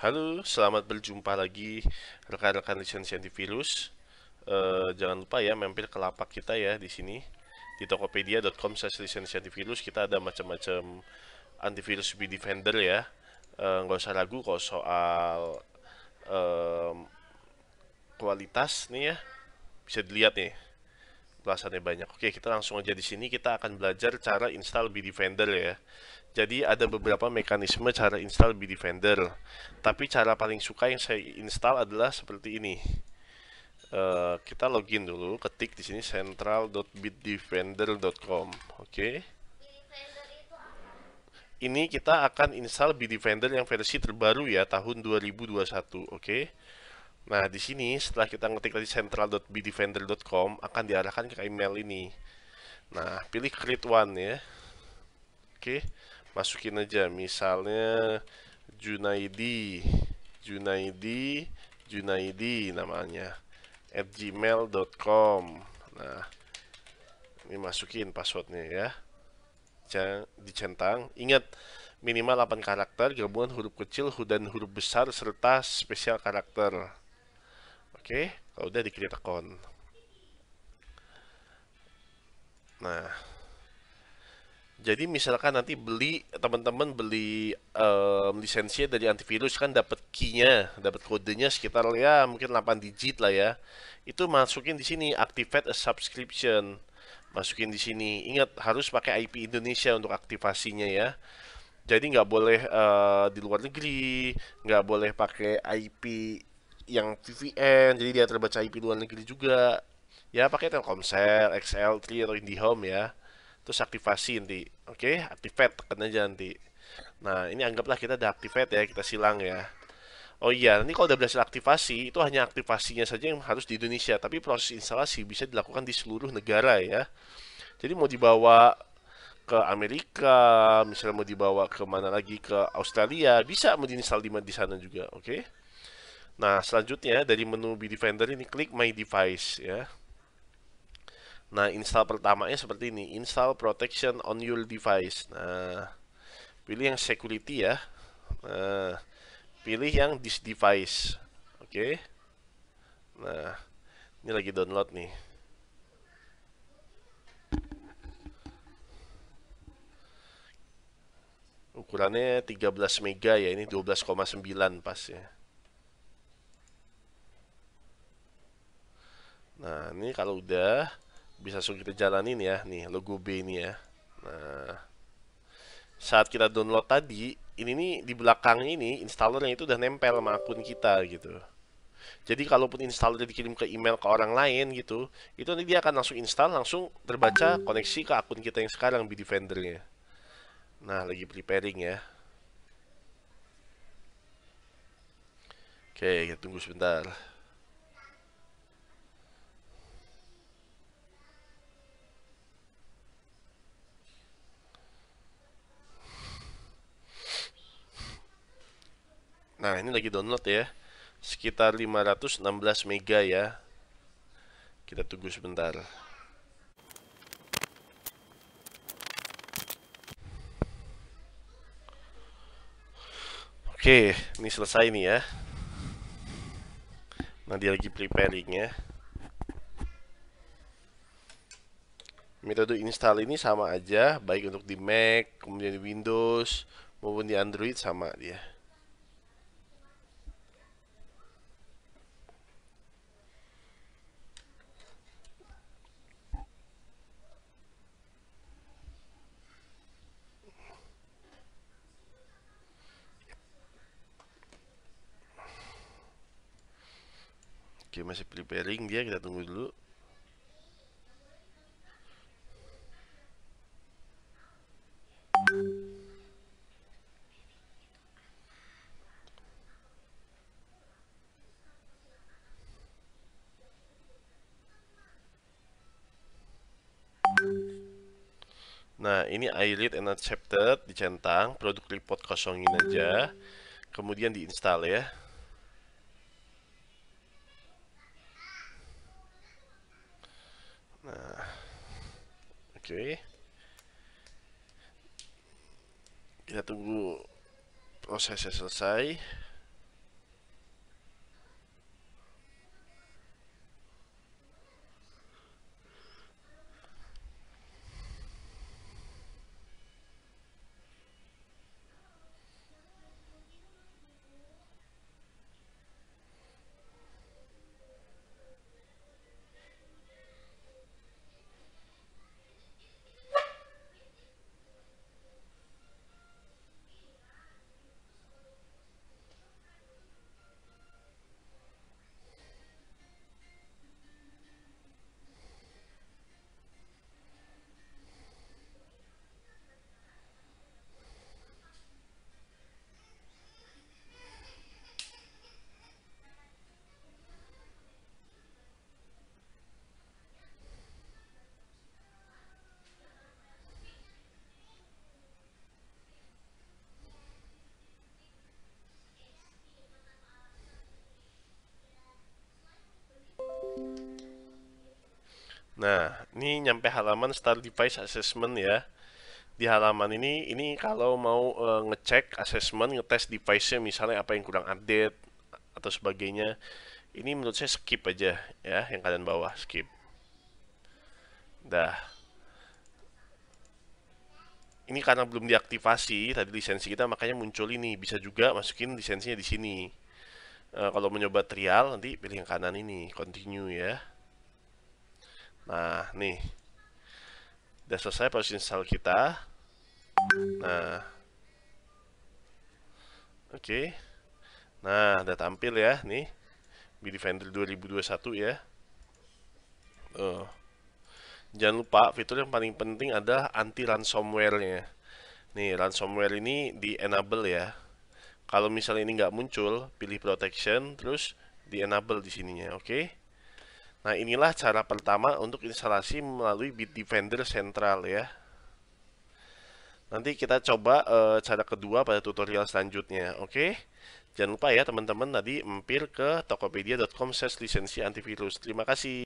Halo, selamat berjumpa lagi rekan-rekan lisensi antivirus. E, eh, jangan lupa ya mampir ke lapak kita ya di sini di tokopedia.com lisensi antivirus kita ada macam-macam antivirus B Defender ya. Eh, nggak e, usah ragu kok soal e, kualitas nih ya bisa dilihat nih Pelasannya banyak. Oke, kita langsung aja di sini. Kita akan belajar cara install Bitdefender ya. Jadi ada beberapa mekanisme cara install Bitdefender. Tapi cara paling suka yang saya install adalah seperti ini. Uh, kita login dulu, ketik di sini central.bitdefender.com. Oke. Ini kita akan install Bitdefender yang versi terbaru ya tahun 2021, oke. Okay. Nah, di sini setelah kita ngetik tadi central.bdefender.com akan diarahkan ke email ini. Nah, pilih create one ya. Oke, masukin aja misalnya Junaidi, Junaidi, Junaidi namanya at gmail.com. Nah, ini masukin passwordnya ya. Dicentang. Ingat, minimal 8 karakter, gabungan huruf kecil dan huruf besar, serta spesial karakter. Oke, okay. kalau udah di-create account. Nah, jadi misalkan nanti beli teman-teman beli um, lisensi dari antivirus kan dapat key dapat kodenya sekitar ya mungkin 8 digit lah ya. Itu masukin di sini activate a subscription. Masukin di sini. Ingat harus pakai IP Indonesia untuk aktivasinya ya. Jadi nggak boleh uh, di luar negeri, nggak boleh pakai IP yang VPN jadi dia terbaca IP luar negeri juga ya pakai Telkomsel, XL3 atau IndiHome ya terus aktivasi nanti oke okay? activate tekan aja nanti nah ini anggaplah kita udah activate ya kita silang ya oh iya nanti kalau udah berhasil aktivasi itu hanya aktivasinya saja yang harus di Indonesia tapi proses instalasi bisa dilakukan di seluruh negara ya jadi mau dibawa ke Amerika, misalnya mau dibawa ke mana lagi ke Australia, bisa mau diinstal di, di sana juga, oke? Okay? Nah, selanjutnya dari menu B Defender ini klik My Device ya. Nah, install pertamanya seperti ini, install protection on your device. Nah, pilih yang security ya. Nah, pilih yang this device. Oke. Okay. Nah, ini lagi download nih. Ukurannya 13 mega ya, ini 12,9 pas ya. Nah, ini kalau udah bisa langsung kita jalanin ya, nih logo B ini ya. Nah, saat kita download tadi, ini nih di belakang ini installer yang itu udah nempel sama akun kita gitu. Jadi kalaupun installer dikirim ke email ke orang lain gitu, itu nanti dia akan langsung install, langsung terbaca koneksi ke akun kita yang sekarang Bitdefender-nya. Nah, lagi preparing ya. Oke, kita tunggu sebentar. Nah, ini lagi download ya. Sekitar 516 mega ya. Kita tunggu sebentar. Oke, ini selesai nih ya. Nah, dia lagi preparing ya. Metode install ini sama aja, baik untuk di Mac, kemudian di Windows, maupun di Android sama dia. dia masih preparing dia kita tunggu dulu Nah, ini I read and accepted, dicentang, produk report kosongin aja, kemudian diinstal ya. Oke. Kita tunggu prosesnya selesai. Nah, ini nyampe halaman Start Device Assessment ya. Di halaman ini, ini kalau mau e, ngecek assessment, ngetes device-nya misalnya apa yang kurang update atau sebagainya, ini menurut saya skip aja ya, yang kalian bawah skip. Dah. Ini karena belum diaktifasi tadi lisensi kita makanya muncul ini. Bisa juga masukin lisensinya di sini. E, kalau mencoba trial nanti pilih yang kanan ini, continue ya. Nah, nih. Udah selesai proses install kita. Nah. Oke. Okay. Nah, udah tampil ya, nih. Bitdefender 2021 ya. oh Jangan lupa fitur yang paling penting adalah anti ransomware-nya. Nih, ransomware ini di enable ya. Kalau misalnya ini nggak muncul, pilih protection, terus di enable di sininya, oke? Okay? Nah, inilah cara pertama untuk instalasi melalui Bitdefender Central ya. Nanti kita coba e, cara kedua pada tutorial selanjutnya, oke? Jangan lupa ya teman-teman tadi mampir ke tokopedia.com/lisensi antivirus. Terima kasih.